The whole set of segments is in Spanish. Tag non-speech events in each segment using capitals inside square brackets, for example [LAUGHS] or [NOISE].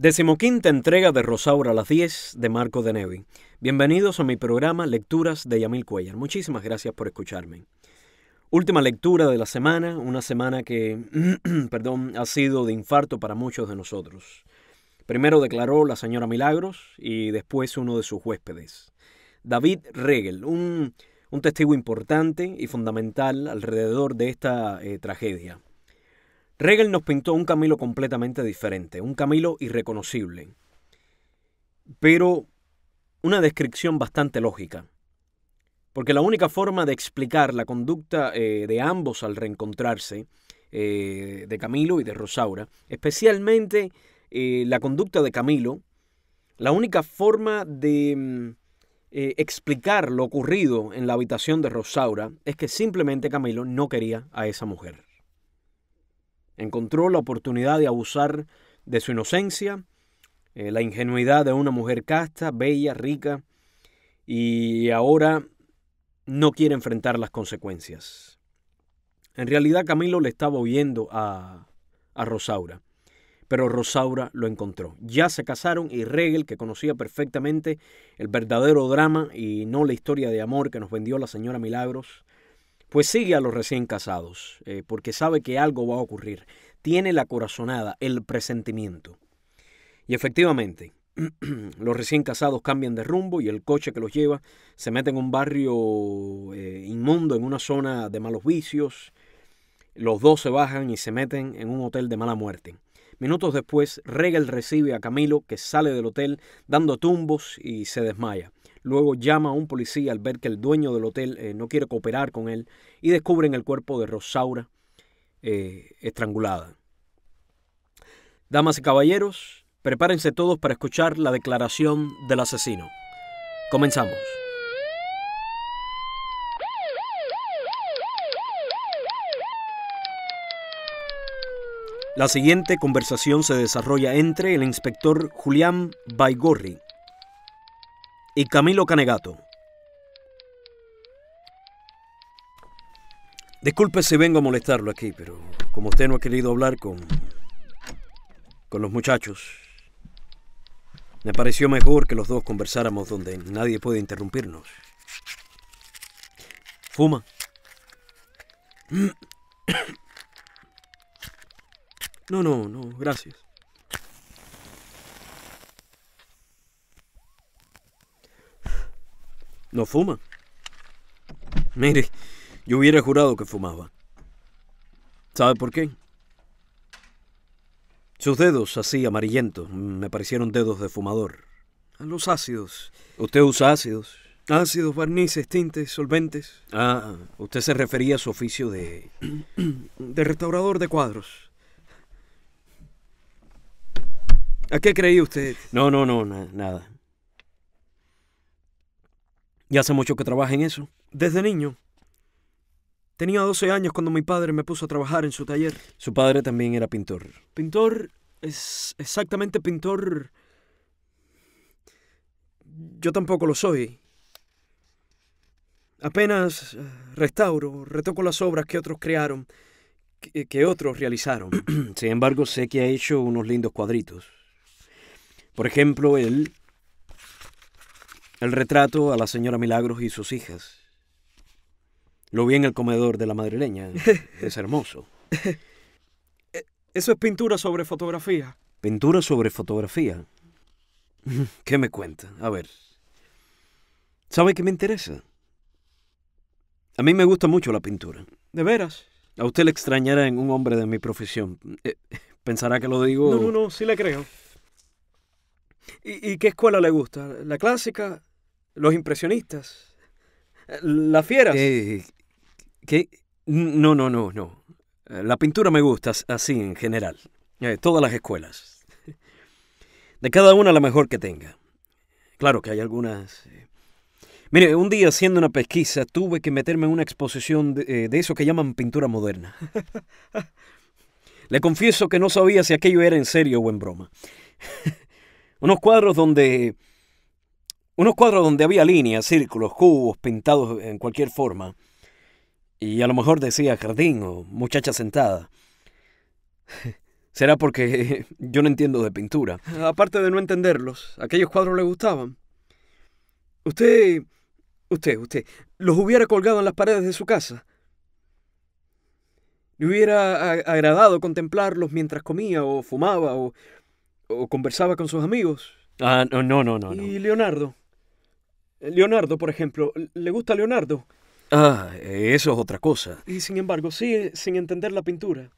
Decimoquinta entrega de Rosaura a las 10 de Marco de Neve. Bienvenidos a mi programa Lecturas de Yamil Cuellar. Muchísimas gracias por escucharme. Última lectura de la semana, una semana que, [CLEARS THROAT] perdón, ha sido de infarto para muchos de nosotros. Primero declaró la señora Milagros y después uno de sus huéspedes. David Regel, un, un testigo importante y fundamental alrededor de esta eh, tragedia. Regel nos pintó un Camilo completamente diferente, un Camilo irreconocible, pero una descripción bastante lógica. Porque la única forma de explicar la conducta eh, de ambos al reencontrarse, eh, de Camilo y de Rosaura, especialmente eh, la conducta de Camilo, la única forma de mm, explicar lo ocurrido en la habitación de Rosaura es que simplemente Camilo no quería a esa mujer encontró la oportunidad de abusar de su inocencia, eh, la ingenuidad de una mujer casta, bella, rica, y ahora no quiere enfrentar las consecuencias. En realidad Camilo le estaba oyendo a, a Rosaura, pero Rosaura lo encontró. Ya se casaron y Regel, que conocía perfectamente el verdadero drama y no la historia de amor que nos vendió la señora Milagros, pues sigue a los recién casados, eh, porque sabe que algo va a ocurrir. Tiene la corazonada, el presentimiento. Y efectivamente, [CLEARS THROAT] los recién casados cambian de rumbo y el coche que los lleva se mete en un barrio eh, inmundo, en una zona de malos vicios. Los dos se bajan y se meten en un hotel de mala muerte. Minutos después, Regal recibe a Camilo, que sale del hotel dando tumbos y se desmaya. Luego llama a un policía al ver que el dueño del hotel eh, no quiere cooperar con él y descubren el cuerpo de Rosaura eh, estrangulada. Damas y caballeros, prepárense todos para escuchar la declaración del asesino. Comenzamos. La siguiente conversación se desarrolla entre el inspector Julián Baigorri y Camilo Canegato. Disculpe si vengo a molestarlo aquí, pero como usted no ha querido hablar con, con los muchachos, me pareció mejor que los dos conversáramos donde nadie puede interrumpirnos. Fuma. [COUGHS] No, no, no, gracias. ¿No fuma? Mire, yo hubiera jurado que fumaba. ¿Sabe por qué? Sus dedos, así amarillentos, me parecieron dedos de fumador. Los ácidos. ¿Usted usa ácidos? Ácidos, barnices, tintes, solventes. Ah, usted se refería a su oficio de... [CLEARS THROAT] de restaurador de cuadros. ¿A qué creía usted? No, no, no, nada. Y hace mucho que trabaja en eso. Desde niño. Tenía 12 años cuando mi padre me puso a trabajar en su taller. Su padre también era pintor. Pintor es exactamente pintor. Yo tampoco lo soy. Apenas eh, restauro, retoco las obras que otros crearon, que, eh, que otros realizaron. [CLEARS THROAT] Sin embargo, sé que ha hecho unos lindos cuadritos. Por ejemplo, él el retrato a la señora Milagros y sus hijas. Lo vi en el comedor de la madrileña. [LAUGHS] Es hermoso. Eh, eso es pintura sobre fotografía. Pintura sobre fotografía. ¿Qué me cuenta? A ver. ¿Sabe qué me interesa? A mí me gusta mucho la pintura. ¿De veras? A usted le extrañará en un hombre de mi profesión. Eh, pensará que lo digo... No, no, no, sí le creo. ¿Y, qué escuela le gusta? ¿La clásica? Los impresionistas. Las fieras. Eh, que... No, no, no, no. La pintura me gusta así en general. Eh, todas las escuelas. De cada una la mejor que tenga. Claro que hay algunas... Eh. Mire, un día haciendo una pesquisa tuve que meterme en una exposición de, de eso que llaman pintura moderna. Le confieso que no sabía si aquello era en serio o en broma. [LAUGHS] Unos cuadros donde unos cuadros donde había líneas, círculos, cubos pintados en cualquier forma. Y a lo mejor decía jardín o muchacha sentada. [LAUGHS] Será porque [LAUGHS] yo no entiendo de pintura. Aparte de no entenderlos, aquellos cuadros le gustaban. Usted, usted, usted, los hubiera colgado en las paredes de su casa. Le hubiera agradado contemplarlos mientras comía o fumaba o, o conversaba con sus amigos. Ah, no, no, no, no. ¿Y Leonardo? Leonardo, por ejemplo, ¿le gusta Leonardo? Ah, eso es otra cosa. Y sin embargo, sí, sin entender la pintura.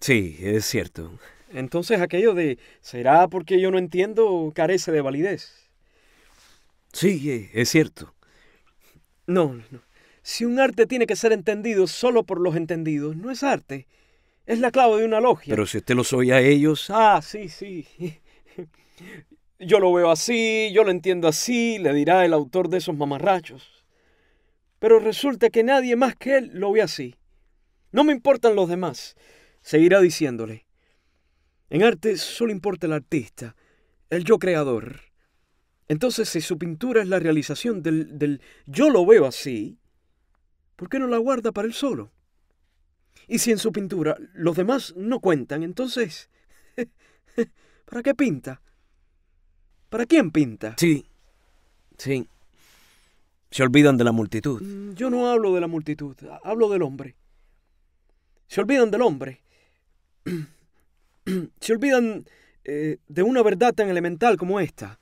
Sí, es cierto. Entonces aquello de ¿será porque yo no entiendo? carece de validez. Sí, eh, es cierto. No, no. Si un arte tiene que ser entendido solo por los entendidos, no es arte. Es la clave de una logia. Pero si usted lo oye a ellos. Ah, sí, sí. [LAUGHS] yo lo veo así, yo lo entiendo así, le dirá el autor de esos mamarrachos. Pero resulta que nadie más que él lo ve así. No me importan los demás, seguirá diciéndole. En arte solo importa el artista, el yo creador. Entonces, si su pintura es la realización del, del yo lo veo así, ¿por qué no la guarda para él solo? Y si en su pintura los demás no cuentan, entonces, [LAUGHS] ¿para qué pinta? ¿Para quién pinta? Sí, sí. Se olvidan de la multitud. Mm, yo no hablo de la multitud, hablo del hombre. Se olvidan del hombre. [CLEARS THROAT] Se olvidan eh, de una verdad tan elemental como esta.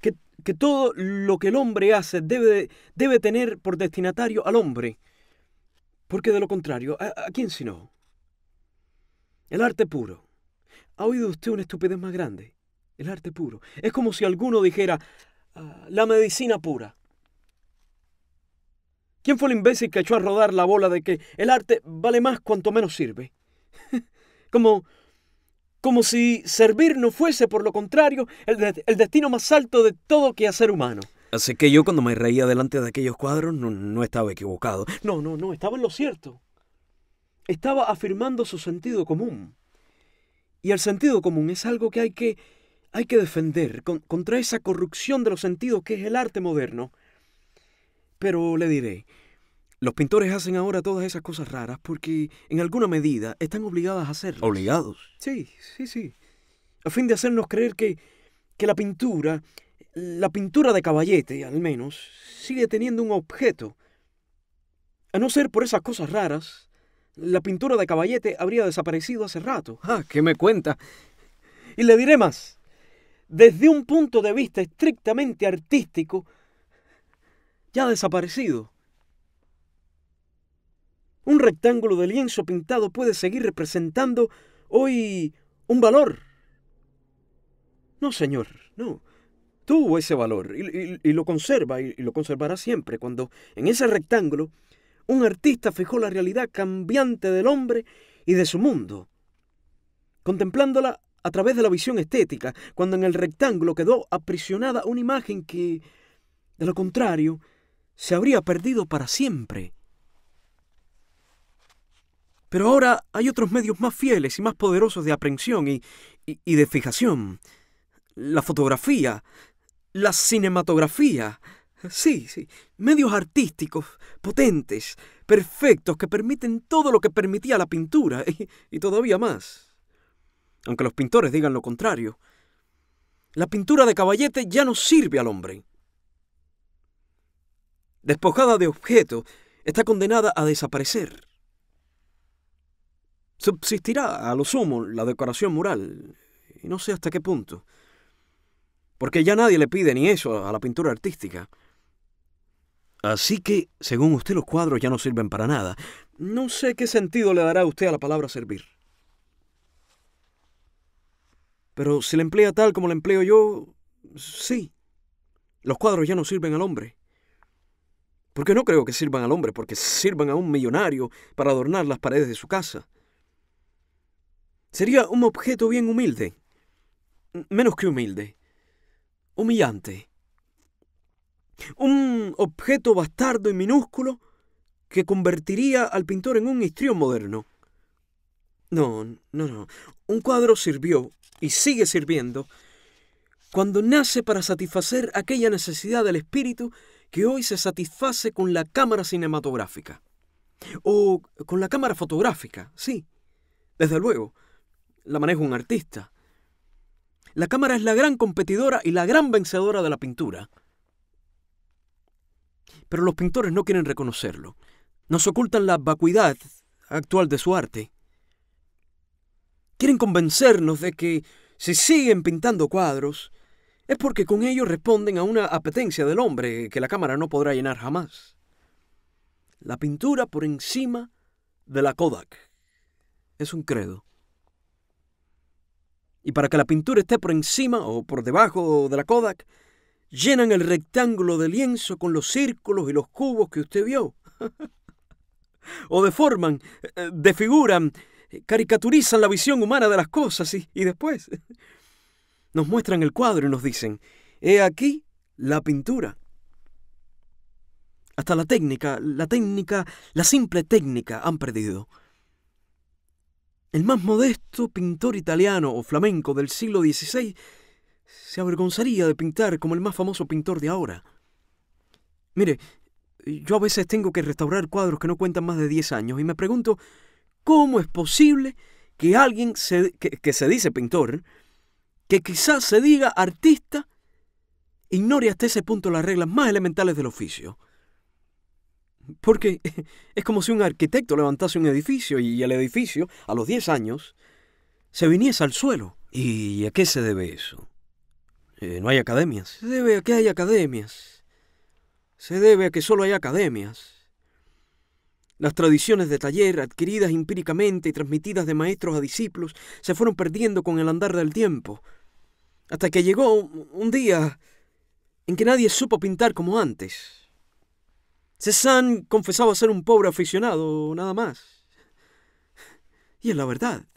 Que, todo lo que el hombre hace debe, debe tener por destinatario al hombre. Porque de lo contrario, ¿a, ¿a, quién sino? El arte puro. ¿Ha oído usted una estupidez más grande? el arte puro. Es como si alguno dijera, ah, la medicina pura. ¿Quién fue el imbécil que echó a rodar la bola de que el arte vale más cuanto menos sirve? [LAUGHS] como, como si servir no fuese, por lo contrario, el, destino más alto de todo que ser humano. Así que yo cuando me reía delante de aquellos cuadros no, no estaba equivocado. No, no, no, estaba en lo cierto. Estaba afirmando su sentido común. Y el sentido común es algo que hay que hay que defender contra esa corrupción de los sentidos que es el arte moderno. Pero le diré, los pintores hacen ahora todas esas cosas raras porque en alguna medida están obligadas a hacerlo. ¿Obligados? Sí, sí, sí. A fin de hacernos creer que, que la pintura, la pintura de caballete al menos, sigue teniendo un objeto. A no ser por esas cosas raras, la pintura de caballete habría desaparecido hace rato. Ah, ¿qué me cuenta? Y le diré más desde un punto de vista estrictamente artístico, ya ha desaparecido. Un rectángulo de lienzo pintado puede seguir representando hoy un valor. No, señor, no. Tuvo ese valor y, lo conserva y lo conservará siempre cuando en ese rectángulo un artista fijó la realidad cambiante del hombre y de su mundo, contemplándola a través de la visión estética, cuando en el rectángulo quedó aprisionada una imagen que, de lo contrario, se habría perdido para siempre. Pero ahora hay otros medios más fieles y más poderosos de aprehensión y, de fijación. La fotografía, la cinematografía, Sí, sí. Medios artísticos, potentes, perfectos, que permiten todo lo que permitía la pintura y todavía más aunque los pintores digan lo contrario, la pintura de caballete ya no sirve al hombre. Despojada de objeto, está condenada a desaparecer. Subsistirá a lo sumo la decoración mural, y no sé hasta qué punto, porque ya nadie le pide ni eso a la pintura artística. Así que, según usted, los cuadros ya no sirven para nada. No sé qué sentido le dará usted a la palabra servir. Pero si la emplea tal como la empleo yo, sí. Los cuadros ya no sirven al hombre. Porque no creo que sirvan al hombre, porque sirvan a un millonario para adornar las paredes de su casa. Sería un objeto bien humilde. Menos que humilde. Humillante. Un objeto bastardo y minúsculo que convertiría al pintor en un histrión moderno. No, no, no. Un cuadro sirvió y sigue sirviendo cuando nace para satisfacer aquella necesidad del espíritu que hoy se satisface con la cámara cinematográfica. O con la cámara fotográfica, sí. Desde luego, la maneja un artista. La cámara es la gran competidora y la gran vencedora de la pintura. Pero los pintores no quieren reconocerlo. Nos ocultan la vacuidad actual de su arte quieren convencernos de que si siguen pintando cuadros, es porque con ellos responden a una apetencia del hombre que la cámara no podrá llenar jamás. La pintura por encima de la Kodak es un credo. Y para que la pintura esté por encima o por debajo de la Kodak, llenan el rectángulo de lienzo con los círculos y los cubos que usted vio. [LAUGHS] o deforman, eh, defiguran caricaturizan la visión humana de las cosas y, después [LAUGHS] nos muestran el cuadro y nos dicen, he aquí la pintura. Hasta la técnica, la técnica, la simple técnica han perdido. El más modesto pintor italiano o flamenco del siglo XVI se avergonzaría de pintar como el más famoso pintor de ahora. Mire, yo a veces tengo que restaurar cuadros que no cuentan más de 10 años y me pregunto ¿Cómo es posible que alguien que, se dice pintor, que quizás se diga artista, ignore hasta ese punto las reglas más elementales del oficio? Porque [LAUGHS] es como si un arquitecto levantase un edificio y el edificio, a los 10 años, se viniese al suelo. ¿Y a qué se debe eso? Eh, no hay academias. Se debe a que hay academias. Se debe a que solo hay academias. Las tradiciones de taller, adquiridas empíricamente y transmitidas de maestros a discípulos, se fueron perdiendo con el andar del tiempo, hasta que llegó un día en que nadie supo pintar como antes. Cézanne confesaba ser un pobre aficionado, nada más. Y es la verdad.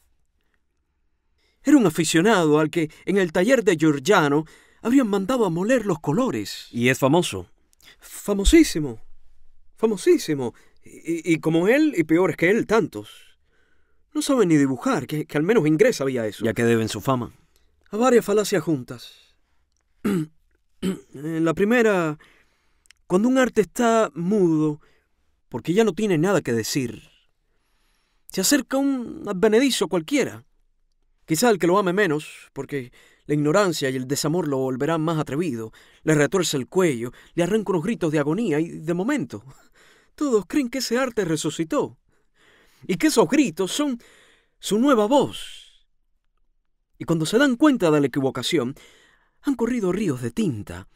Era un aficionado al que en el taller de Giorgiano habrían mandado a moler los colores. Y es famoso. Famosísimo. Famosísimo. Y, como él, y peores que él, tantos. No saben ni dibujar, que, al menos ingresa había eso. Ya que deben su fama. A varias falacias juntas. La primera, cuando un arte está mudo, porque ya no tiene nada que decir, se acerca un advenedizo cualquiera. Quizá el que lo ame menos, porque la ignorancia y el desamor lo volverán más atrevido, le retuerce el cuello, le arranca unos gritos de agonía y, de momento, todos creen que ese arte resucitó y que esos gritos son su nueva voz. Y cuando se dan cuenta de la equivocación, han corrido ríos de tinta.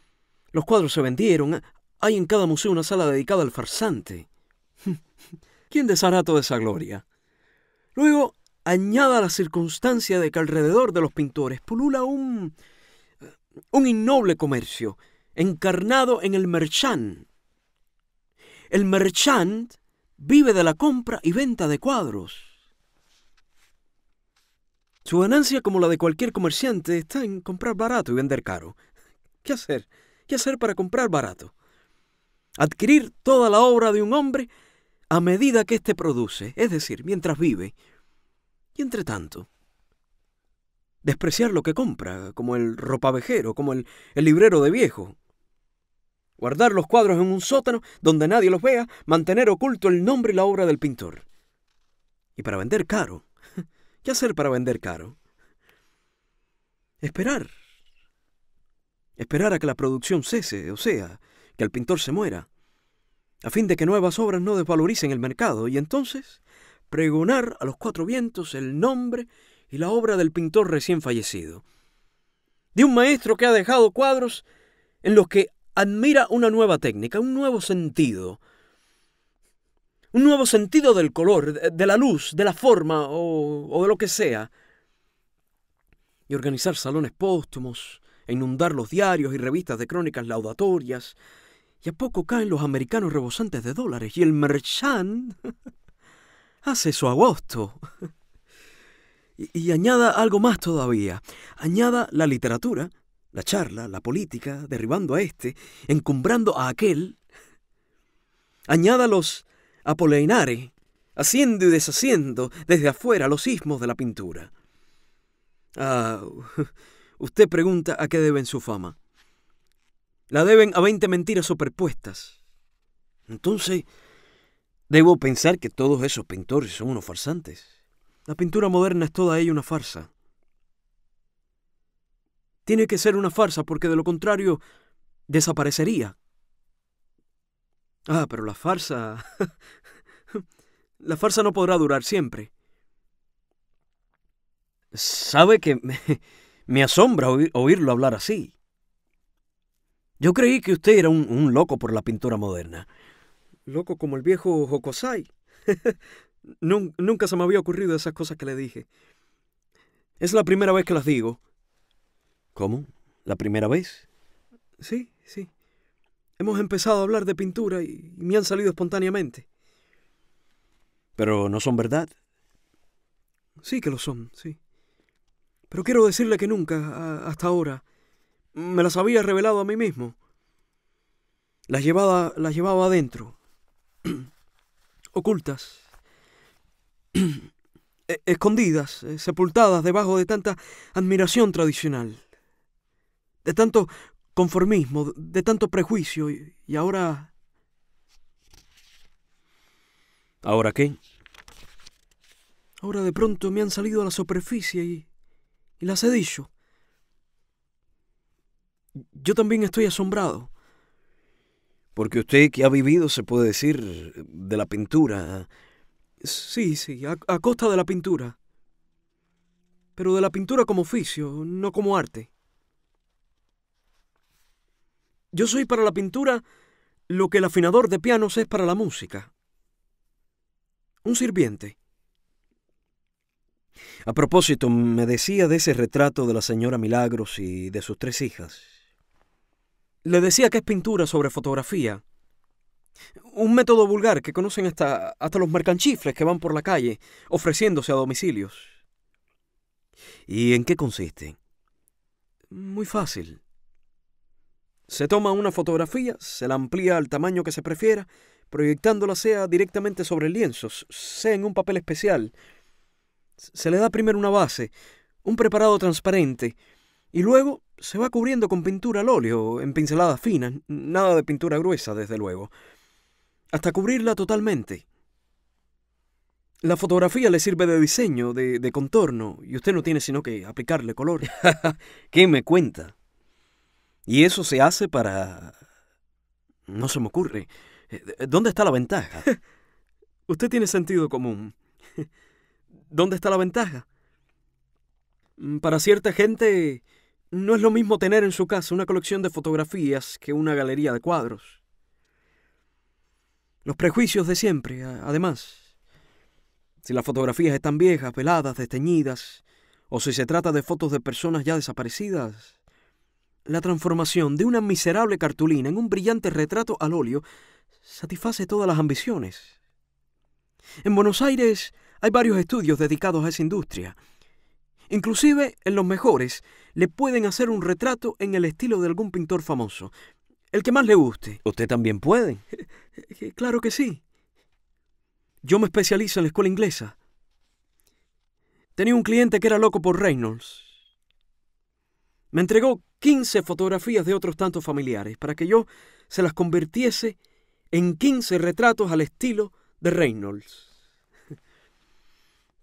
Los cuadros se vendieron. Hay en cada museo una sala dedicada al farsante. [LAUGHS] ¿Quién deshará toda esa gloria? Luego añada la circunstancia de que alrededor de los pintores pulula un, un innoble comercio, encarnado en el merchán, el merchant vive de la compra y venta de cuadros. Su ganancia, como la de cualquier comerciante, está en comprar barato y vender caro. ¿Qué hacer? ¿Qué hacer para comprar barato? Adquirir toda la obra de un hombre a medida que éste produce, es decir, mientras vive. Y entre tanto, despreciar lo que compra, como el ropavejero, como el, el librero de viejo, guardar los cuadros en un sótano donde nadie los vea, mantener oculto el nombre y la obra del pintor. Y para vender caro, [LAUGHS] ¿qué hacer para vender caro? Esperar. Esperar a que la producción cese, o sea, que el pintor se muera, a fin de que nuevas obras no desvaloricen el mercado, y entonces pregonar a los cuatro vientos el nombre y la obra del pintor recién fallecido, de un maestro que ha dejado cuadros en los que admira una nueva técnica, un nuevo sentido, un nuevo sentido del color, de la luz, de la forma o, de lo que sea, y organizar salones póstumos, e inundar los diarios y revistas de crónicas laudatorias, y a poco caen los americanos rebosantes de dólares, y el merchant [LAUGHS] hace su agosto. [LAUGHS] y añada algo más todavía, añada la literatura, la charla, la política, derribando a este, encumbrando a aquel. Añádalos los poleinare, haciendo y deshaciendo desde afuera los sismos de la pintura. Ah, [LAUGHS] usted pregunta a qué deben su fama. La deben a veinte mentiras superpuestas. Entonces, debo pensar que todos esos pintores son unos farsantes. La pintura moderna es toda ella una farsa. Tiene que ser una farsa porque de lo contrario desaparecería. Ah, pero la farsa... [LAUGHS] la farsa no podrá durar siempre. Sabe que me, asombra oírlo hablar así. Yo creí que usted era un, loco por la pintura moderna. Loco como el viejo Jokosai. [LAUGHS] Nunca se me había ocurrido esas cosas que le dije. Es la primera vez que las digo. ¿Cómo? ¿La primera vez? Sí, sí. Hemos empezado a hablar de pintura y, me han salido espontáneamente. Pero no son verdad. Sí que lo son, sí. Pero quiero decirle que nunca, hasta ahora, me las había revelado a mí mismo. Las, llevaba, las llevaba adentro. [CLEARS THROAT] Ocultas. [CLEARS THROAT] E, escondidas, eh, sepultadas debajo de tanta admiración tradicional de tanto conformismo, de tanto prejuicio, y, ahora... ¿Ahora qué? Ahora de pronto me han salido a la superficie y, las he dicho. Yo también estoy asombrado. Porque usted que ha vivido, se puede decir, de la pintura. ¿ah? Sí, sí, a costa de la pintura. Pero de la pintura como oficio, no como arte. Yo soy para la pintura lo que el afinador de pianos es para la música. Un sirviente. A propósito, me decía de ese retrato de la señora Milagros y de sus tres hijas. Le decía que es pintura sobre fotografía. Un método vulgar que conocen hasta, los mercanchifles que van por la calle ofreciéndose a domicilios. ¿Y en qué consiste? Muy fácil. Se toma una fotografía, se la amplía al tamaño que se prefiera, proyectándola sea directamente sobre lienzos, sea en un papel especial. Se le da primero una base, un preparado transparente, y luego se va cubriendo con pintura al óleo, en pinceladas finas, nada de pintura gruesa, desde luego, hasta cubrirla totalmente. La fotografía le sirve de diseño, de, de contorno, y usted no tiene sino que aplicarle color. [LAUGHS] ¿Qué me cuenta? Y eso se hace para... No se me ocurre. Eh, ¿Dónde está la ventaja? [LAUGHS] Usted tiene sentido común. [LAUGHS] ¿Dónde está la ventaja? Mm, para cierta gente, no es lo mismo tener en su casa una colección de fotografías que una galería de cuadros. Los prejuicios de siempre, además. Si las fotografías están viejas, veladas, desteñidas, o si se trata de fotos de personas ya desaparecidas, la transformación de una miserable cartulina en un brillante retrato al óleo satisface todas las ambiciones. En Buenos Aires hay varios estudios dedicados a esa industria. Inclusive en los mejores le pueden hacer un retrato en el estilo de algún pintor famoso, el que más le guste. Usted también puede. [LAUGHS] Claro que sí. Yo me especializo en la escuela inglesa. Tenía un cliente que era loco por Reynolds. Me entregó 15 fotografías de otros tantos familiares para que yo se las convirtiese en 15 retratos al estilo de Reynolds. [LAUGHS]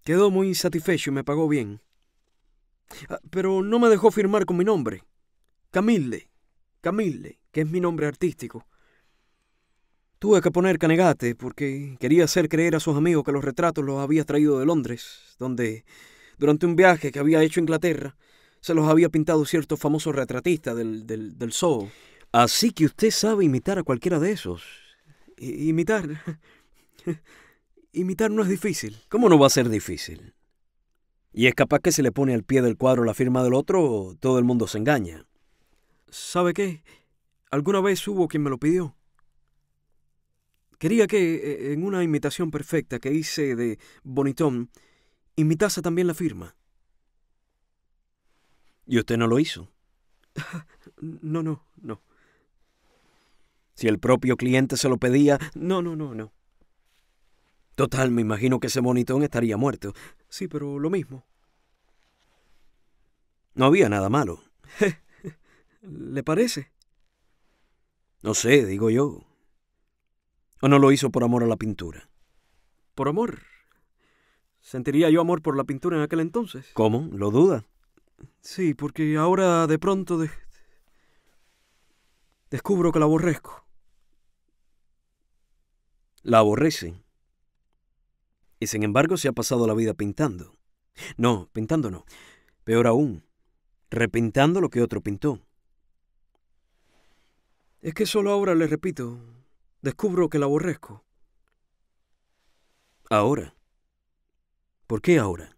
Quedó muy satisfecho y me pagó bien. Ah, pero no me dejó firmar con mi nombre. Camille, Camille, que es mi nombre artístico. Tuve que poner canegate porque quería hacer creer a sus amigos que los retratos los había traído de Londres, donde, durante un viaje que había hecho a Inglaterra, se los había pintado ciertos famosos retratistas del, del, zoo. Así que usted sabe imitar a cualquiera de esos. imitar. [LAUGHS] imitar no es difícil. ¿Cómo no va a ser difícil? Y es capaz que se le pone al pie del cuadro la firma del otro, todo el mundo se engaña. ¿Sabe qué? Alguna vez hubo quien me lo pidió. Quería que, e, en una imitación perfecta que hice de Bonitón, imitase también la firma. ¿Y usted no lo hizo? [LAUGHS] No, no, no. Si el propio cliente se lo pedía... No, no, no, no. Total, me imagino que ese monitón estaría muerto. Sí, pero lo mismo. No había nada malo. [LAUGHS] ¿Le parece? No sé, digo yo. ¿O no lo hizo por amor a la pintura? ¿Por amor? ¿Sentiría yo amor por la pintura en aquel entonces? ¿Cómo? ¿Lo duda? Sí, porque ahora de pronto descubro que la aborrezco. La aborrece. Y sin embargo se ha pasado la vida pintando. No, pintando no. Peor aún, repintando lo que otro pintó. Es que solo ahora, le repito, descubro que la aborrezco. Ahora. ¿Por qué ahora?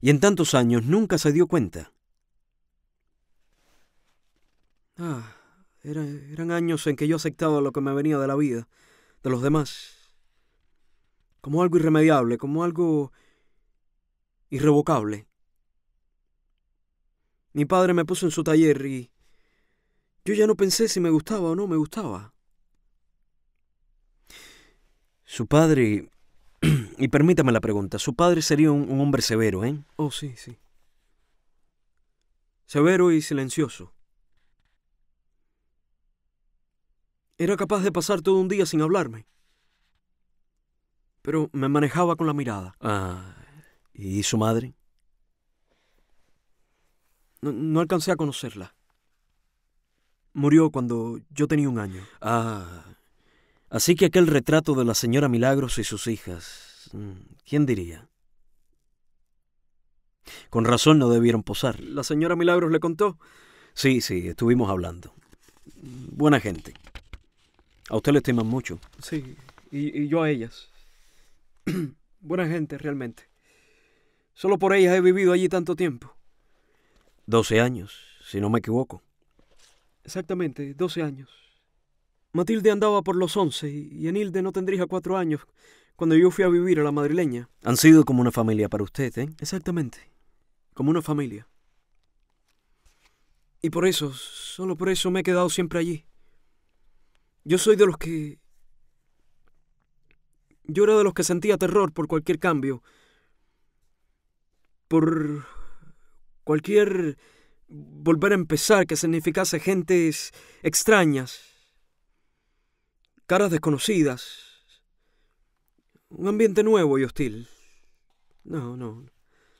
y en tantos años nunca se dio cuenta. Ah, eran años en que yo aceptaba lo que me venía de la vida, de los demás, como algo irremediable, como algo irrevocable. Mi padre me puso en su taller y yo ya no pensé si me gustaba o no me gustaba. Su padre [CLEARS THROAT] y permítame la pregunta, su padre sería un, hombre severo, ¿eh? Oh, sí, sí. Severo y silencioso. Era capaz de pasar todo un día sin hablarme. Pero me manejaba con la mirada. Ah, ¿y su madre? No, no alcancé a conocerla. Murió cuando yo tenía un año. Ah, Así que aquel retrato de la señora Milagros y sus hijas, mm, ¿quién diría? Con razón no debieron posar. ¿La señora Milagros le contó? Sí, sí, estuvimos hablando. Buena gente. A usted le estiman mucho. Sí, y, yo a ellas. [CLEARS THROAT] Buena gente, realmente. Solo por ellas he vivido allí tanto tiempo. Doce años, si no me equivoco. Exactamente, doce años. Matilde andaba por los once y Enilde no tendría cuatro años cuando yo fui a vivir a la madrileña. Han sido como una familia para usted, ¿eh? Exactamente, como una familia. Y por eso, solo por eso me he quedado siempre allí. Yo soy de los que... Yo era de los que sentía terror por cualquier cambio, por cualquier volver a empezar que significase gentes extrañas caras desconocidas, un ambiente nuevo y hostil. No, no.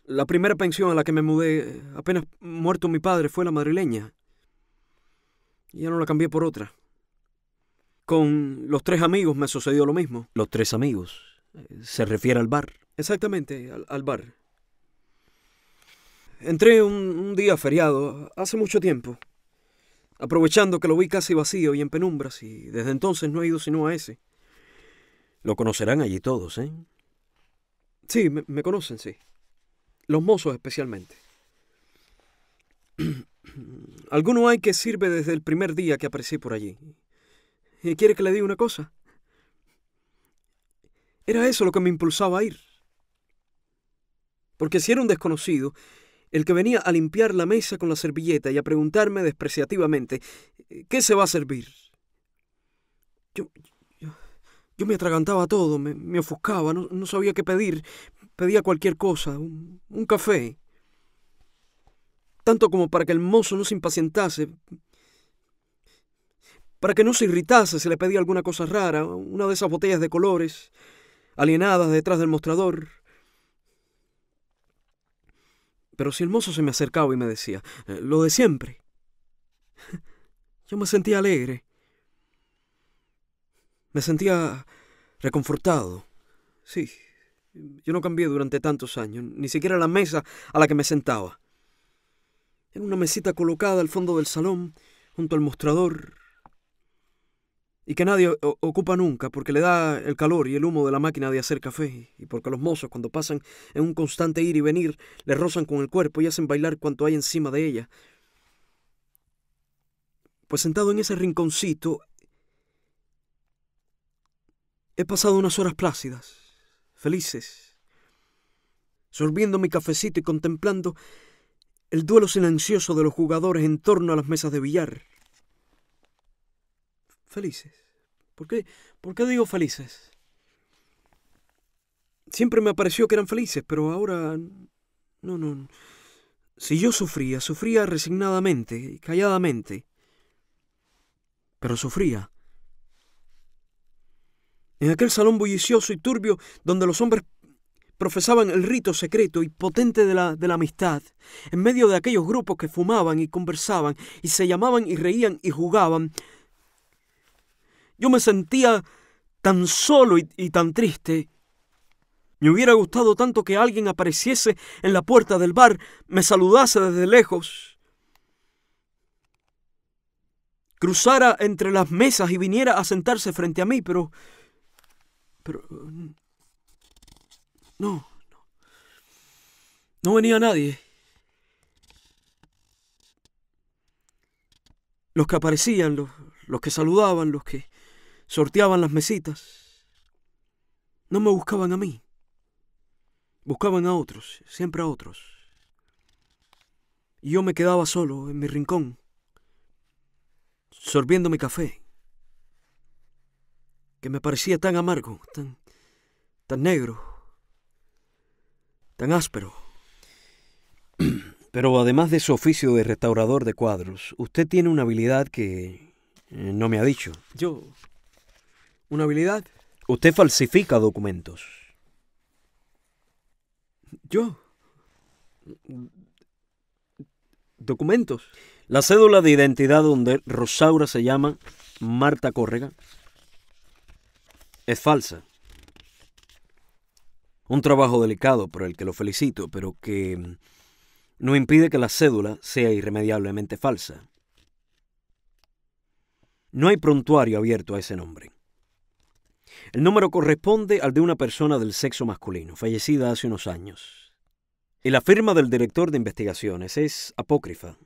La primera pensión a la que me mudé, apenas muerto mi padre, fue la madrileña. Ya no la cambié por otra. Con los tres amigos me sucedió lo mismo. Los tres amigos. ¿Se refiere al bar? Exactamente, al, bar. Entré un día feriado, hace mucho tiempo aprovechando que lo vi casi vacío y en penumbras, y desde entonces no he ido sino a ese. Lo conocerán allí todos, ¿eh? Sí, me, conocen, sí. Los mozos especialmente. [CLEARS THROAT] Alguno hay que sirve desde el primer día que aparecí por allí. ¿Y quiere que le diga una cosa? Era eso lo que me impulsaba a ir. Porque si era un desconocido, el que venía a limpiar la mesa con la servilleta y a preguntarme despreciativamente, ¿qué se va a servir? Yo, yo, me atragantaba todo, me, ofuscaba, no, sabía qué pedir, pedía cualquier cosa, un, café. Tanto como para que el mozo no se impacientase, para que no se irritase si le pedía alguna cosa rara, una de esas botellas de colores, alienadas detrás del mostrador pero si el mozo se me acercaba y me decía, eh, lo de siempre, [LAUGHS] yo me sentía alegre. Me sentía reconfortado. Sí, yo no cambié durante tantos años, ni siquiera la mesa a la que me sentaba. Era una mesita colocada al fondo del salón, junto al mostrador, y que nadie ocupa nunca porque le da el calor y el humo de la máquina de hacer café, y porque los mozos cuando pasan en un constante ir y venir le rozan con el cuerpo y hacen bailar cuanto hay encima de ella. Pues sentado en ese rinconcito he pasado unas horas plácidas, felices, sorbiendo mi cafecito y contemplando el duelo silencioso de los jugadores en torno a las mesas de billar felices. ¿Por qué? ¿Por qué digo felices? Siempre me pareció que eran felices, pero ahora... No, no. Si yo sufría, sufría resignadamente, y calladamente. Pero sufría. En aquel salón bullicioso y turbio donde los hombres profesaban el rito secreto y potente de de la, amistad, en medio de aquellos grupos que fumaban y conversaban, y se llamaban y reían y jugaban, yo me sentía tan solo y, tan triste. Me hubiera gustado tanto que alguien apareciese en la puerta del bar, me saludase desde lejos, cruzara entre las mesas y viniera a sentarse frente a mí, pero... Pero... No, no. No venía nadie. Los que aparecían, los que saludaban, los que sorteaban las mesitas. No me buscaban a mí. Buscaban a otros, siempre a otros. Y yo me quedaba solo en mi rincón, sorbiendo mi café, que me parecía tan amargo, tan, tan negro, tan áspero. [CLEARS THROAT] Pero además de su oficio de restaurador de cuadros, usted tiene una habilidad que eh, no me ha dicho. Yo, una habilidad. Usted falsifica documentos. ¿Yo? ¿Documentos? La cédula de identidad donde Rosaura se llama Marta Córrega es falsa. Un trabajo delicado por el que lo felicito, pero que no impide que la cédula sea irremediablemente falsa. No hay prontuario abierto a ese nombre. El número corresponde al de una persona del sexo masculino, fallecida hace unos años. Y la firma del director de investigaciones es apócrifa,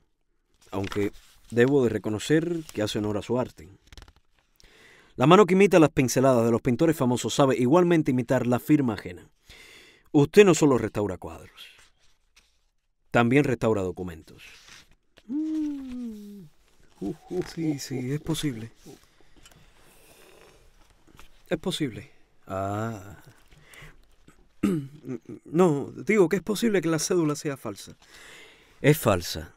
aunque debo de reconocer que hace honor a su arte. La mano que imita las pinceladas de los pintores famosos sabe igualmente imitar la firma ajena. Usted no solo restaura cuadros, también restaura documentos. Mm. sí, sí, es posible. Es posible. Ah. [CLEARS THROAT] No, digo que es posible que la cédula sea falsa. Es falsa.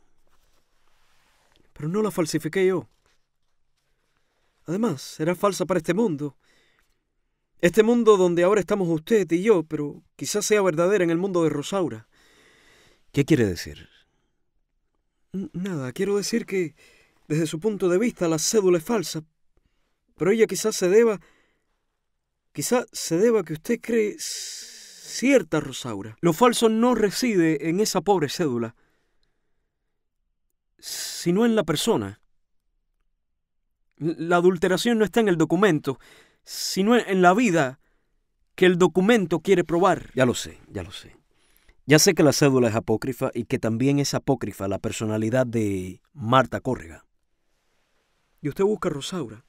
Pero no la falsifiqué yo. Además, era falsa para este mundo. Este mundo donde ahora estamos usted y yo, pero quizás sea verdadera en el mundo de Rosaura. ¿Qué quiere decir? Nada, quiero decir que, desde su punto de vista, la cédula es falsa. Pero ella quizás se deba Quizá se deba a que usted cree cierta Rosaura. Lo falso no reside en esa pobre cédula, sino en la persona. La adulteración no está en el documento, sino en la vida que el documento quiere probar. Ya lo sé, ya lo sé. Ya sé que la cédula es apócrifa y que también es apócrifa la personalidad de Marta Córrega. Y usted busca Rosaura.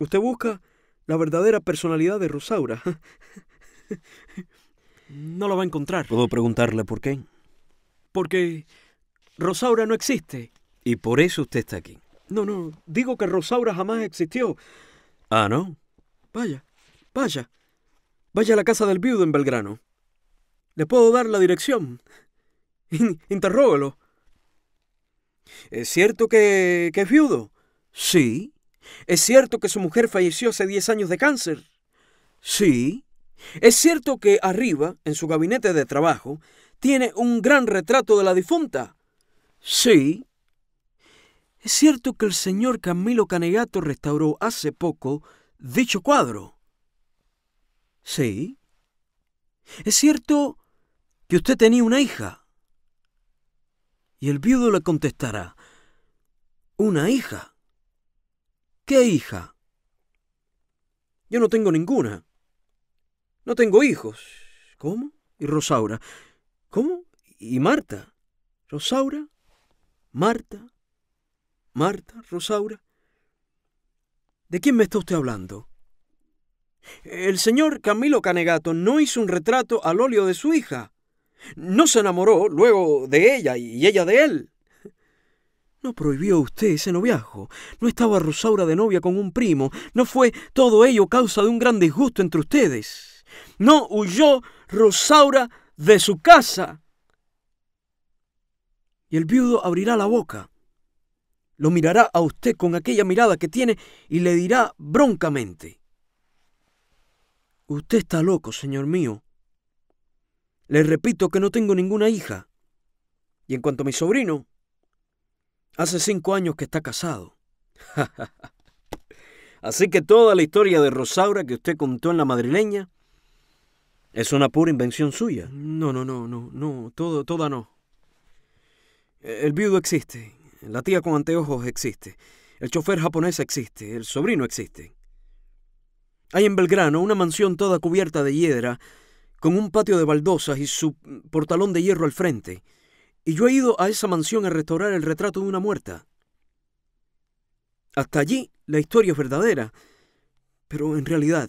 Usted busca la verdadera personalidad de Rosaura. [LAUGHS] No la va a encontrar. ¿Puedo preguntarle por qué? Porque Rosaura no existe. ¿Y por eso usted está aquí? No, no, digo que Rosaura jamás existió. Ah, ¿no? Vaya, vaya. Vaya a la casa del viudo en Belgrano. Le puedo dar la dirección. interrógalo. ¿Es cierto que, que es viudo? Sí. ¿Es cierto que su mujer falleció hace 10 años de cáncer? Sí. ¿Es cierto que arriba, en su gabinete de trabajo, tiene un gran retrato de la difunta? Sí. ¿Es cierto que el señor Camilo Canegato restauró hace poco dicho cuadro? Sí. ¿Es cierto que usted tenía una hija? Y el viudo le contestará, una hija. ¿Qué hija? Yo no tengo ninguna. No tengo hijos. ¿Cómo? ¿Y Rosaura? ¿Cómo? ¿Y Marta? ¿Rosaura? ¿Marta? ¿Marta? ¿Rosaura? ¿De quién me está usted hablando? El señor Camilo Canegato no hizo un retrato al óleo de su hija. No se enamoró luego de ella y ella de él. No prohibió usted ese noviazgo. No estaba Rosaura de novia con un primo. No fue todo ello causa de un gran disgusto entre ustedes. No huyó Rosaura de su casa. Y el viudo abrirá la boca. Lo mirará a usted con aquella mirada que tiene y le dirá broncamente. Usted está loco, señor mío. Le repito que no tengo ninguna hija. Y en cuanto a mi sobrino, Hace cinco años que está casado. [LAUGHS] Así que toda la historia de Rosaura que usted contó en la madrileña es una pura invención suya. No, no, no, no, no, todo, toda no. El viudo existe, la tía con anteojos existe, el chofer japonés existe, el sobrino existe. Hay en Belgrano una mansión toda cubierta de hiedra, con un patio de baldosas y su portalón de hierro al frente. Y yo he ido a esa mansión a restaurar el retrato de una muerta. Hasta allí la historia es verdadera, pero en realidad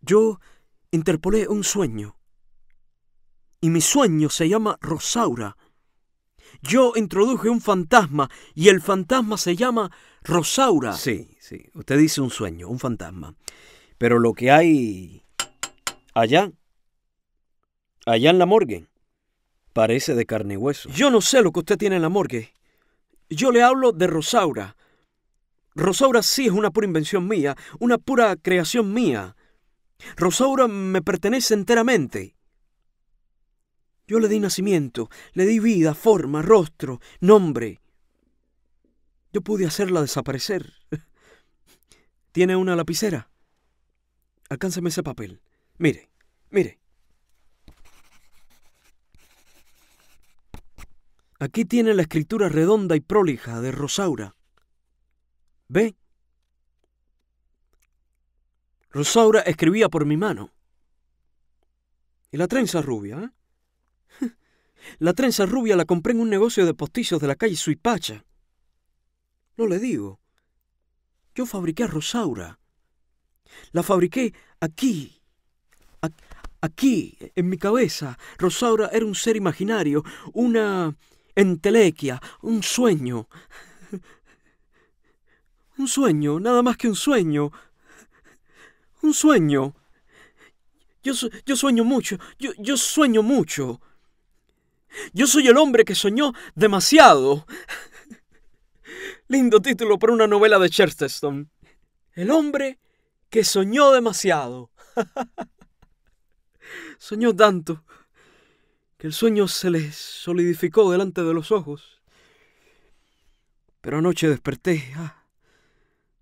yo interpolé un sueño. Y mi sueño se llama Rosaura. Yo introduje un fantasma y el fantasma se llama Rosaura. Sí, sí. Usted dice un sueño, un fantasma. Pero lo que hay allá Allá en la morgue. Parece de carne y hueso. Yo no sé lo que usted tiene en la morgue. Yo le hablo de Rosaura. Rosaura sí es una pura invención mía, una pura creación mía. Rosaura me pertenece enteramente. Yo le di nacimiento, le di vida, forma, rostro, nombre. Yo pude hacerla desaparecer. [LAUGHS] ¿Tiene una lapicera? Alcánzeme ese papel. Mire, mire. Aquí tiene la escritura redonda y prolija de Rosaura. ¿Ve? Rosaura escribía por mi mano. Y la trenza rubia, ¿eh? [LAUGHS] La trenza rubia la compré en un negocio de postizos de la calle Suipacha. No le digo. Yo fabriqué a Rosaura. La fabriqué aquí. Aquí, en mi cabeza. Rosaura era un ser imaginario, una entelequia, un sueño. Un sueño, nada más que un sueño. Un sueño. Yo, sueño mucho, yo, yo sueño mucho. Yo soy el hombre que soñó demasiado. Lindo título para una novela de Chesterton. El hombre que soñó demasiado. [LAUGHS] soñó tanto el sueño se le solidificó delante de los ojos. Pero anoche desperté. Ah,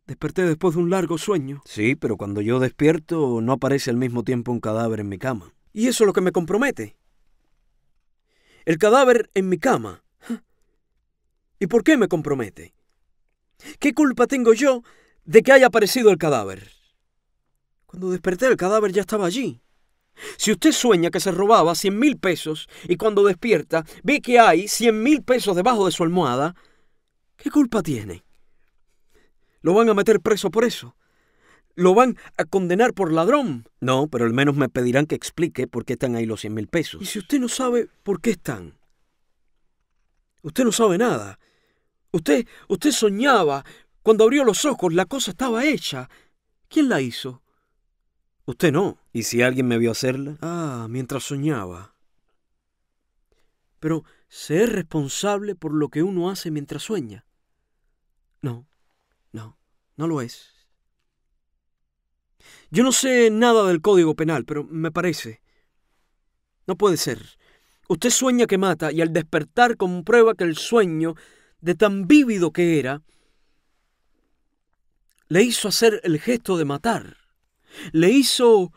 desperté después de un largo sueño. Sí, pero cuando yo despierto no aparece al mismo tiempo un cadáver en mi cama. Y eso es lo que me compromete. El cadáver en mi cama. ¿Y por qué me compromete? ¿Qué culpa tengo yo de que haya aparecido el cadáver? Cuando desperté el cadáver ya estaba allí. Si usted sueña que se robaba cien mil pesos y cuando despierta ve que hay cien mil pesos debajo de su almohada, ¿qué culpa tiene? ¿Lo van a meter preso por eso? ¿Lo van a condenar por ladrón? No, pero al menos me pedirán que explique por qué están ahí los 100 mil pesos. Y si usted no sabe por qué están, usted no sabe nada. Usted, usted soñaba, cuando abrió los ojos la cosa estaba hecha. ¿Quién la hizo? Usted no. ¿Y si alguien me vio hacerla? Ah, mientras soñaba. Pero, ¿se es responsable por lo que uno hace mientras sueña? No, no, no lo es. Yo no sé nada del Código Penal, pero me parece. No puede ser. Usted sueña que mata y al despertar comprueba que el sueño, de tan vívido que era, le hizo hacer el gesto de matar le hizo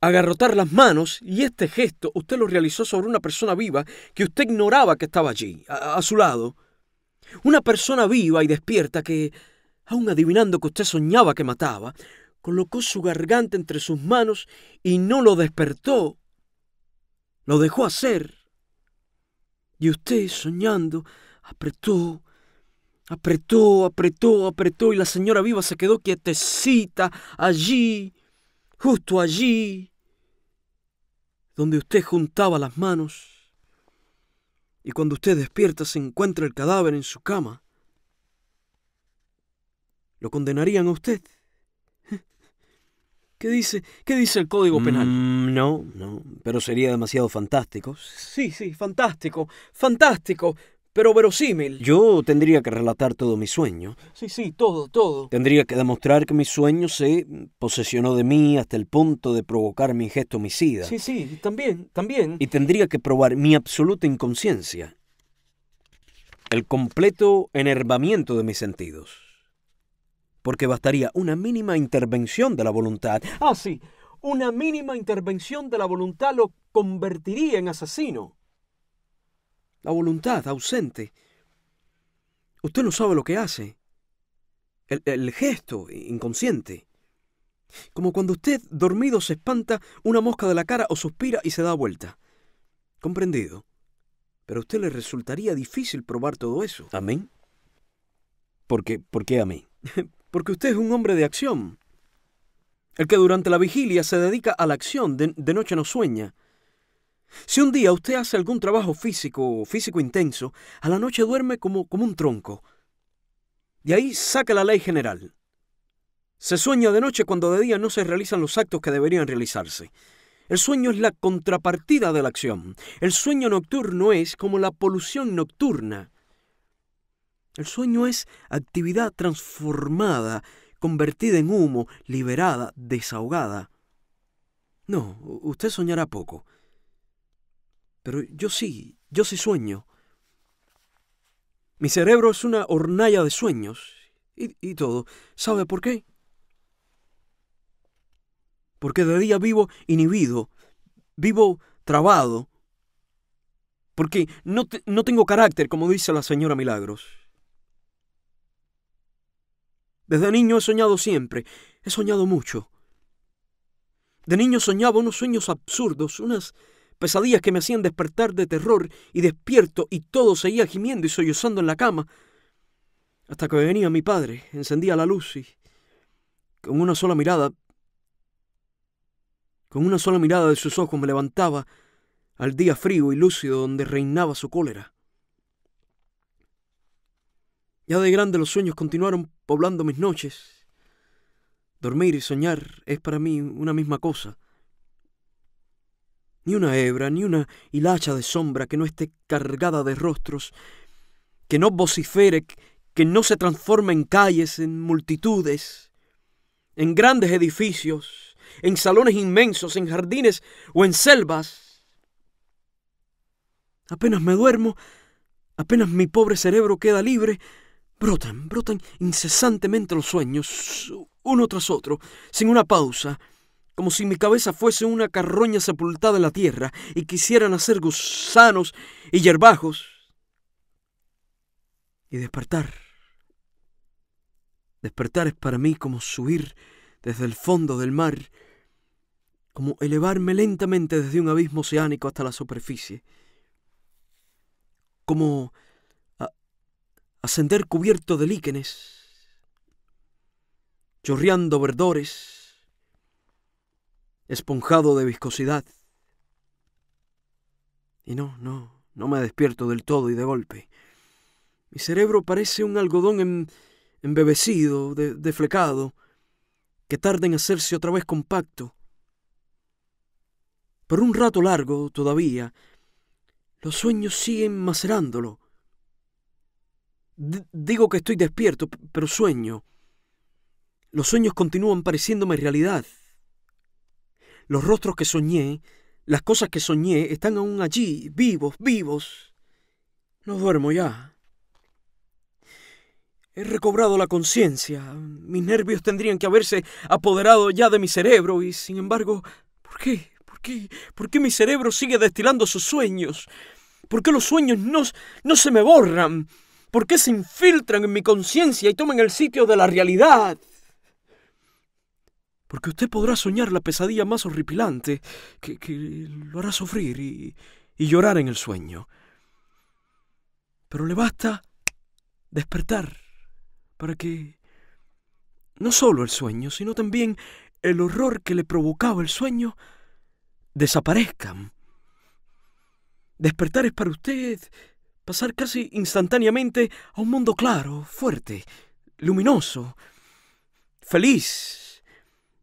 agarrotar las manos y este gesto usted lo realizó sobre una persona viva que usted ignoraba que estaba allí, a, su lado. Una persona viva y despierta que, aun adivinando que usted soñaba que mataba, colocó su garganta entre sus manos y no lo despertó. Lo dejó hacer. Y usted, soñando, apretó, apretó, apretó, apretó y la señora viva se quedó quietecita allí justo allí donde usted juntaba las manos y cuando usted despierta se encuentra el cadáver en su cama, ¿lo condenarían a usted? [LAUGHS] ¿Qué dice, dice el Código Penal? Mm, no, no, pero sería demasiado fantástico. Sí, sí, fantástico, fantástico, pero verosímil. Yo tendría que relatar todo mi sueño. Sí, sí, todo, todo. Tendría que demostrar que mi sueño se posesionó de mí hasta el punto de provocar mi gesto homicida. Sí, sí, también, también. Y tendría que probar mi absoluta inconsciencia. El completo enervamiento de mis sentidos. Porque bastaría una mínima intervención de la voluntad. Ah, sí, una mínima intervención de la voluntad lo convertiría en asesino la voluntad ausente. Usted no sabe lo que hace. El, gesto inconsciente. Como cuando usted, dormido, se espanta una mosca de la cara o suspira y se da vuelta. Comprendido. Pero a usted le resultaría difícil probar todo eso. ¿Amén? ¿Por qué, ¿Por qué a mí? [LAUGHS] Porque usted es un hombre de acción. El que durante la vigilia se dedica a la acción, de noche no sueña. Si un día usted hace algún trabajo físico, físico intenso, a la noche duerme como, como un tronco. De ahí saca la ley general. Se sueña de noche cuando de día no se realizan los actos que deberían realizarse. El sueño es la contrapartida de la acción. El sueño nocturno es como la polución nocturna. El sueño es actividad transformada, convertida en humo, liberada, desahogada. No, usted soñará poco. Pero yo sí, yo sí sueño. Mi cerebro es una hornalla de sueños y, todo. ¿Sabe por qué? Porque de día vivo inhibido, vivo trabado, porque no tengo carácter, como dice la señora Milagros. Desde niño he soñado siempre, he soñado mucho. De niño soñaba unos sueños absurdos, unas pesadillas que me hacían despertar de terror y despierto y todo seguía gimiendo y sollozando en la cama. Hasta que venía mi padre, encendía la luz y con una sola mirada, con una sola mirada de sus ojos me levantaba al día frío y lúcido donde reinaba su cólera. Ya de grande los sueños continuaron poblando mis noches. Dormir y soñar es para mí una misma cosa ni una hebra, ni una hilacha de sombra que no esté cargada de rostros, que no vocifere, que no se transforme en calles, en multitudes, en grandes edificios, en salones inmensos, en jardines o en selvas. Apenas me duermo, apenas mi pobre cerebro queda libre, brotan, brotan incesantemente los sueños, uno tras otro, sin una pausa, como si mi cabeza fuese una carroña sepultada en la tierra y quisieran hacer gusanos y yerbajos y despertar. Despertar es para mí como subir desde el fondo del mar, como elevarme lentamente desde un abismo oceánico hasta la superficie, como ascender cubierto de líquenes, chorreando verdores esponjado de viscosidad. Y no, no, no me despierto del todo y de golpe. Mi cerebro parece un algodón em, embebecido, deflecado, que tarda en hacerse otra vez compacto. Por un rato largo todavía, los sueños siguen macerándolo. digo que estoy despierto, pero sueño. Los sueños continúan pareciéndome realidad. Los rostros que soñé, las cosas que soñé, están aún allí, vivos, vivos. No duermo ya. He recobrado la conciencia. Mis nervios tendrían que haberse apoderado ya de mi cerebro y, sin embargo, ¿por qué? ¿Por qué? ¿Por qué mi cerebro sigue destilando sus sueños? ¿Por qué los sueños no, se me borran? ¿Por qué se infiltran en mi conciencia y toman el sitio de la realidad? porque usted podrá soñar la pesadilla más horripilante que, lo hará sufrir y, y llorar en el sueño. Pero le basta despertar para que no solo el sueño, sino también el horror que le provocaba el sueño desaparezcan. Despertar es para usted pasar casi instantáneamente a un mundo claro, fuerte, luminoso, feliz,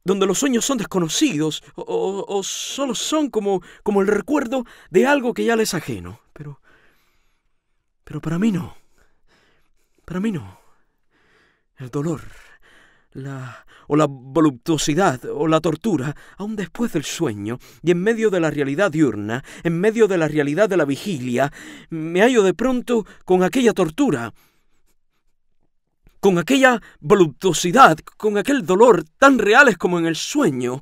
donde los sueños son desconocidos o, solo son como, como el recuerdo de algo que ya les ajeno. Pero, pero para mí no. Para mí no. El dolor, la, o la voluptuosidad, o la tortura, aún después del sueño, y en medio de la realidad diurna, en medio de la realidad de la vigilia, me hallo de pronto con aquella tortura con aquella voluptuosidad, con aquel dolor tan reales como en el sueño.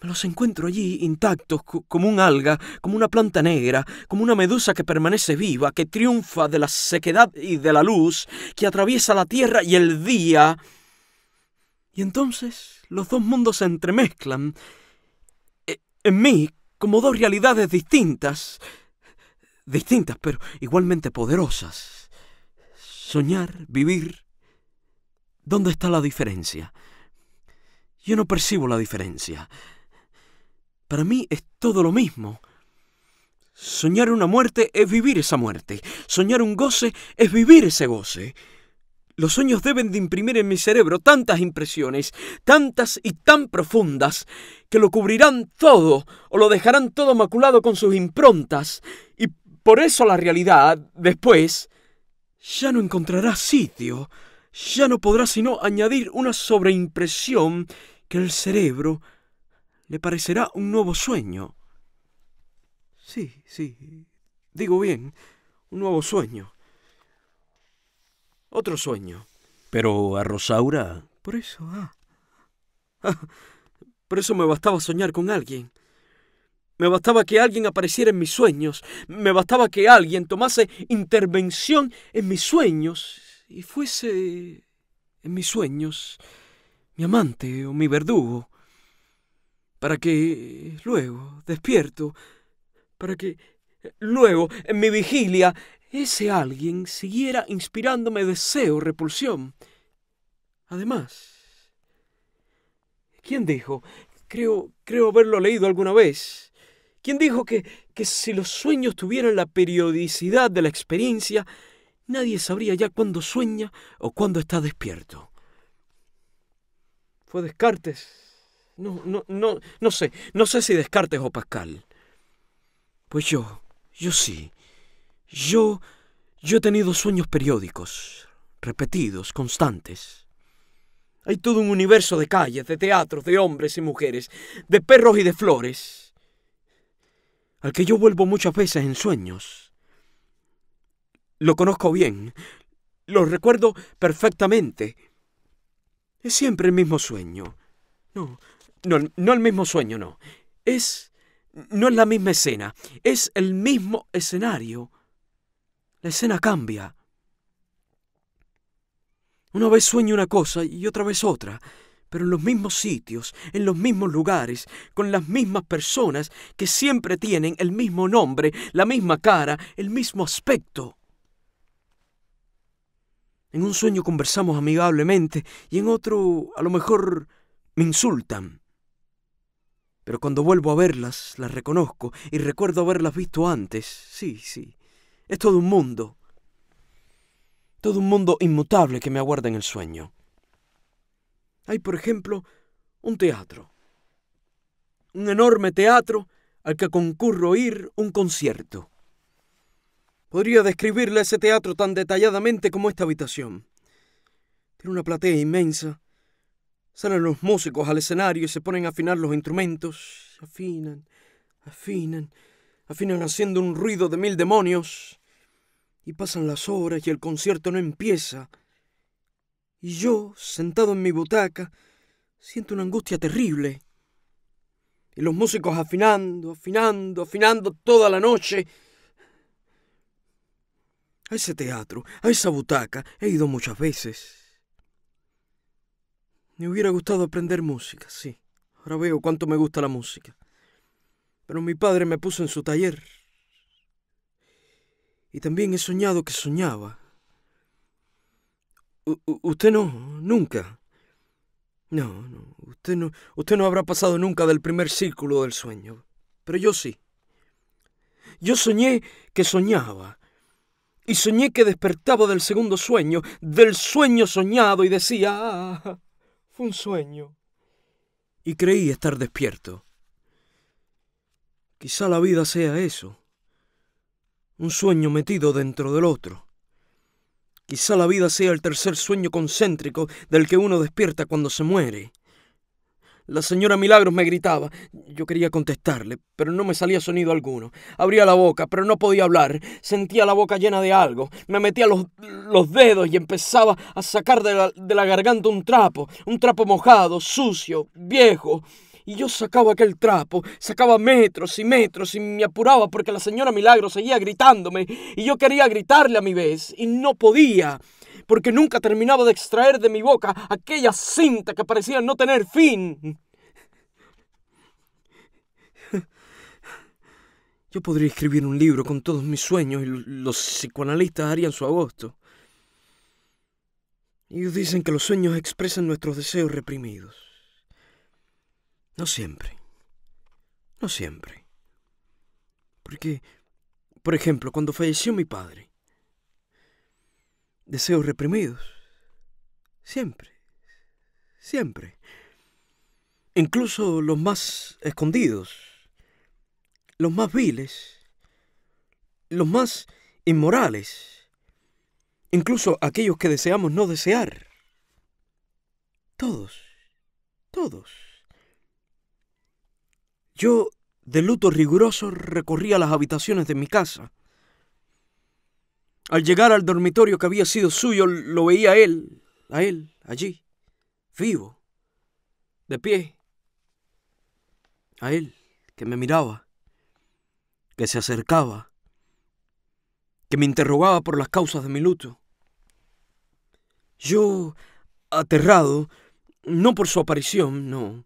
Me los encuentro allí intactos, como un alga, como una planta negra, como una medusa que permanece viva, que triunfa de la sequedad y de la luz, que atraviesa la tierra y el día. Y entonces los dos mundos se entremezclan e, en mí como dos realidades distintas, distintas pero igualmente poderosas. Soñar, vivir, ¿Dónde está la diferencia? Yo no percibo la diferencia. Para mí es todo lo mismo. Soñar una muerte es vivir esa muerte. Soñar un goce es vivir ese goce. Los sueños deben de imprimir en mi cerebro tantas impresiones, tantas y tan profundas, que lo cubrirán todo o lo dejarán todo maculado con sus improntas. Y por eso la realidad, después, ya no encontrará sitio ya no podrá sino añadir una sobreimpresión que el cerebro le parecerá un nuevo sueño. Sí, sí, digo bien, un nuevo sueño. Otro sueño. Pero a Rosaura... Por eso, ah. Ah, Por eso me bastaba soñar con alguien. Me bastaba que alguien apareciera en mis sueños. Me bastaba que alguien tomase intervención en mis sueños, y fuese en mis sueños mi amante o mi verdugo, para que luego, despierto, para que luego, en mi vigilia, ese alguien siguiera inspirándome deseo, repulsión. Además, ¿quién dijo? Creo, creo haberlo leído alguna vez. ¿Quién dijo que, que si los sueños tuvieran la periodicidad de la experiencia, Nadie sabría ya cuándo sueña o cuándo está despierto. Fue Descartes. No, no, no, no sé. No sé si Descartes o Pascal. Pues yo, yo sí. Yo, yo he tenido sueños periódicos, repetidos, constantes. Hay todo un universo de calles, de teatros, de hombres y mujeres, de perros y de flores, al que yo vuelvo muchas veces en sueños. Lo conozco bien. Lo recuerdo perfectamente. Es siempre el mismo sueño. No, no, no el mismo sueño, no. Es... no es la misma escena. Es el mismo escenario. La escena cambia. Una vez sueño una cosa y otra vez otra, pero en los mismos sitios, en los mismos lugares, con las mismas personas que siempre tienen el mismo nombre, la misma cara, el mismo aspecto. En un sueño conversamos amigablemente y en otro a lo mejor me insultan. Pero cuando vuelvo a verlas, las reconozco y recuerdo haberlas visto antes. Sí, sí. Es todo un mundo. Todo un mundo inmutable que me aguarda en el sueño. Hay, por ejemplo, un teatro. Un enorme teatro al que concurro ir un concierto. Podría describirle ese teatro tan detalladamente como esta habitación. Tiene una platea inmensa. Salen los músicos al escenario y se ponen a afinar los instrumentos. Afinan, afinan, afinan haciendo un ruido de mil demonios. Y pasan las horas y el concierto no empieza. Y yo, sentado en mi butaca, siento una angustia terrible. Y los músicos afinando, afinando, afinando toda la noche. A ese teatro, a esa butaca, he ido muchas veces. Me hubiera gustado aprender música, sí. Ahora veo cuánto me gusta la música. Pero mi padre me puso en su taller. Y también he soñado que soñaba. usted no, nunca. No, no, usted no, usted no habrá pasado nunca del primer círculo del sueño. Pero yo sí. Yo soñé que soñaba y soñé que despertaba del segundo sueño, del sueño soñado, y decía, ah, fue un sueño. Y creí estar despierto. Quizá la vida sea eso, un sueño metido dentro del otro. Quizá la vida sea el tercer sueño concéntrico del que uno despierta cuando se muere. La señora Milagros me gritaba. Yo quería contestarle, pero no me salía sonido alguno. Abría la boca, pero no podía hablar. Sentía la boca llena de algo. Me metía los, los dedos y empezaba a sacar de la, de la garganta un trapo, un trapo mojado, sucio, viejo. Y yo sacaba aquel trapo, sacaba metros y metros y me apuraba porque la señora Milagro seguía gritándome y yo quería gritarle a mi vez y no podía porque nunca terminaba de extraer de mi boca aquella cinta que parecía no tener fin. Yo podría escribir un libro con todos mis sueños y los psicoanalistas harían su agosto. Ellos dicen que los sueños expresan nuestros deseos reprimidos. No siempre. No siempre. Porque, por ejemplo, cuando falleció mi padre, deseos reprimidos. Siempre. Siempre. Incluso los más escondidos, los más viles, los más inmorales, incluso aquellos que deseamos no desear. Todos, todos. Yo, de luto riguroso, recorría las habitaciones de mi casa. Al llegar al dormitorio que había sido suyo, lo veía a él, a él, allí, vivo, de pie. A él, que me miraba, que se acercaba, que me interrogaba por las causas de mi luto. Yo, aterrado, no por su aparición, no,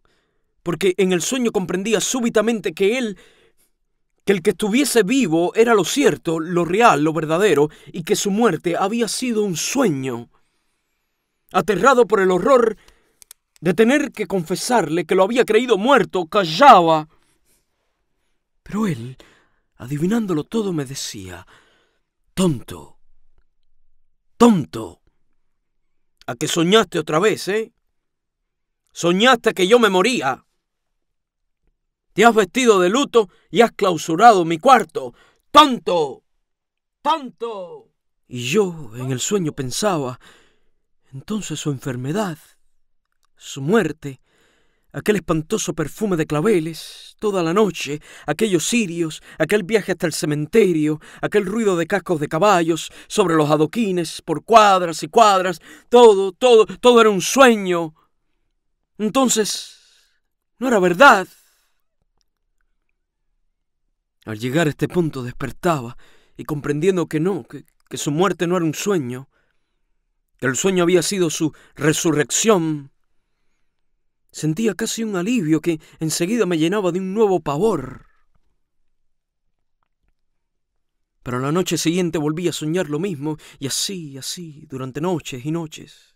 porque en el sueño comprendía súbitamente que él, que el que estuviese vivo era lo cierto, lo real, lo verdadero, y que su muerte había sido un sueño. Aterrado por el horror de tener que confesarle que lo había creído muerto, callaba. Pero él, adivinándolo todo, me decía, tonto, tonto, a que soñaste otra vez, ¿eh? Soñaste que yo me moría. Te has vestido de luto y has clausurado mi cuarto. tanto, tanto. Y yo en el sueño pensaba, entonces su enfermedad, su muerte, aquel espantoso perfume de claveles, toda la noche, aquellos cirios, aquel viaje hasta el cementerio, aquel ruido de cascos de caballos sobre los adoquines, por cuadras y cuadras, todo, todo, todo era un sueño. Entonces, no era verdad. Al llegar a este punto despertaba y comprendiendo que no, que, su muerte no era un sueño, que el sueño había sido su resurrección, sentía casi un alivio que enseguida me llenaba de un nuevo pavor. Pero la noche siguiente volví a soñar lo mismo y así, así, durante noches y noches,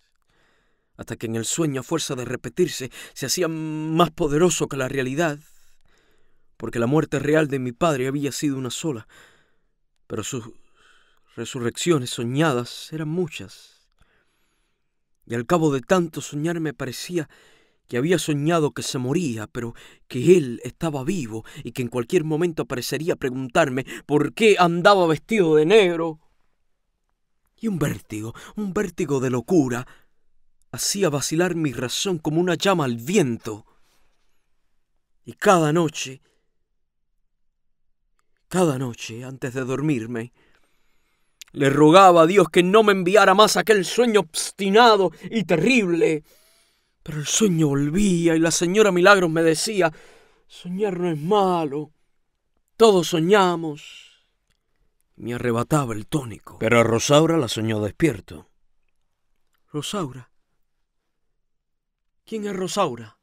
hasta que en el sueño a fuerza de repetirse se hacía más poderoso que la realidad porque la muerte real de mi padre había sido una sola, pero sus resurrecciones soñadas eran muchas. Y al cabo de tanto soñar me parecía que había soñado que se moría, pero que él estaba vivo y que en cualquier momento aparecería a preguntarme por qué andaba vestido de negro. Y un vértigo, un vértigo de locura, hacía vacilar mi razón como una llama al viento. Y cada noche cada noche, antes de dormirme, le rogaba a Dios que no me enviara más aquel sueño obstinado y terrible. Pero el sueño volvía y la señora Milagros me decía, soñar no es malo, todos soñamos. Me arrebataba el tónico. Pero a Rosaura la soñó despierto. Rosaura. ¿Quién es Rosaura?